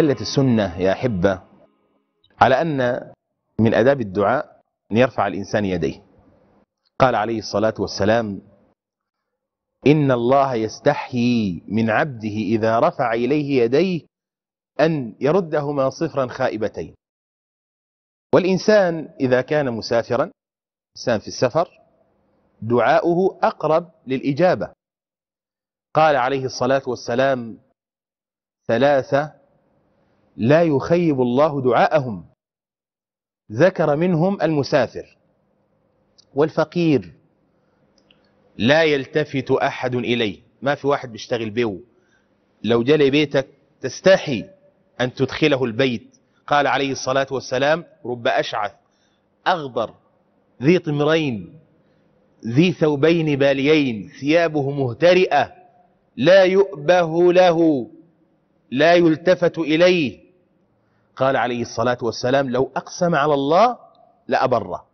دلت السنة يا أحبة على أن من أداب الدعاء أن يرفع الإنسان يديه قال عليه الصلاة والسلام إن الله يستحيي من عبده إذا رفع إليه يديه أن يردهما صفرا خائبتين والإنسان إذا كان مسافرا إنسان في السفر دعاؤه أقرب للإجابة قال عليه الصلاة والسلام ثلاثة لا يخيب الله دعاءهم ذكر منهم المسافر والفقير لا يلتفت أحد إليه ما في واحد بيشتغل به لو جلي بيتك تستحي أن تدخله البيت قال عليه الصلاة والسلام رب أشعث اخضر ذي طمرين ذي ثوبين باليين ثيابه مهترئة لا يؤبه له لا يلتفت إليه قال عليه الصلاة والسلام لو أقسم على الله لأبره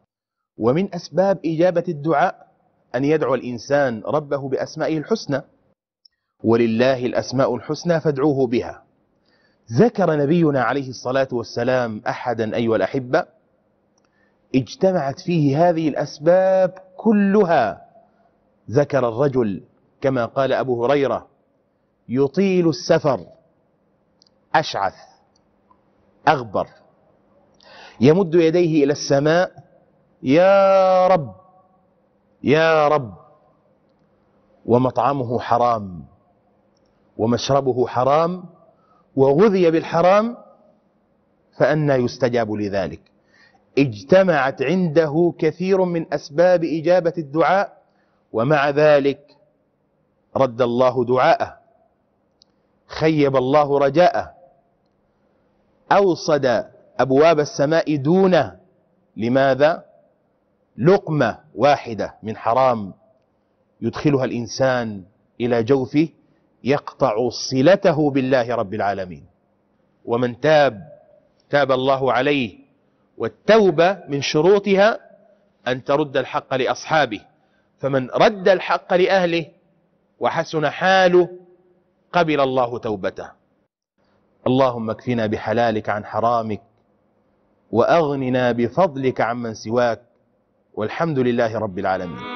ومن أسباب إجابة الدعاء أن يدعو الإنسان ربه بأسمائه الحسنى ولله الأسماء الحسنى فادعوه بها ذكر نبينا عليه الصلاة والسلام أحدا أيها الأحبة اجتمعت فيه هذه الأسباب كلها ذكر الرجل كما قال أبو هريرة يطيل السفر أشعث أغبر يمد يديه إلى السماء يا رب يا رب ومطعمه حرام ومشربه حرام وغذي بالحرام فأنى يستجاب لذلك اجتمعت عنده كثير من أسباب إجابة الدعاء ومع ذلك رد الله دعاءه خيب الله رجاءه أوصد أبواب السماء دونه لماذا؟ لقمة واحدة من حرام يدخلها الإنسان إلى جوفه يقطع صلته بالله رب العالمين ومن تاب تاب الله عليه والتوبة من شروطها أن ترد الحق لأصحابه فمن رد الحق لأهله وحسن حاله قبل الله توبته اللهم اكفنا بحلالك عن حرامك واغننا بفضلك عمن سواك والحمد لله رب العالمين